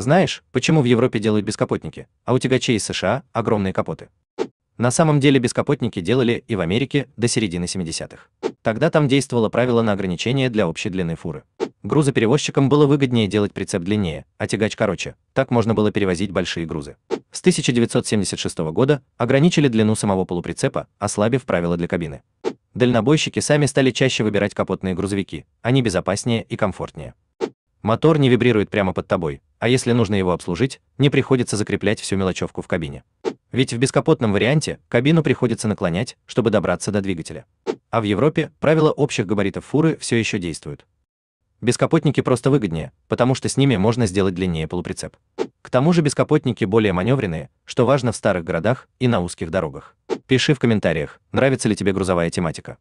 Знаешь, почему в Европе делают бескапотники, а у тягачей из США огромные капоты? На самом деле бескапотники делали и в Америке до середины 70-х. Тогда там действовало правило на ограничение для общей длины фуры. Грузоперевозчикам было выгоднее делать прицеп длиннее, а тягач короче, так можно было перевозить большие грузы. С 1976 года ограничили длину самого полуприцепа, ослабив правила для кабины. Дальнобойщики сами стали чаще выбирать капотные грузовики, они безопаснее и комфортнее. Мотор не вибрирует прямо под тобой, а если нужно его обслужить, не приходится закреплять всю мелочевку в кабине. Ведь в бескапотном варианте кабину приходится наклонять, чтобы добраться до двигателя. А в Европе правила общих габаритов фуры все еще действуют. Бескапотники просто выгоднее, потому что с ними можно сделать длиннее полуприцеп. К тому же бескапотники более маневренные, что важно в старых городах и на узких дорогах. Пиши в комментариях, нравится ли тебе грузовая тематика.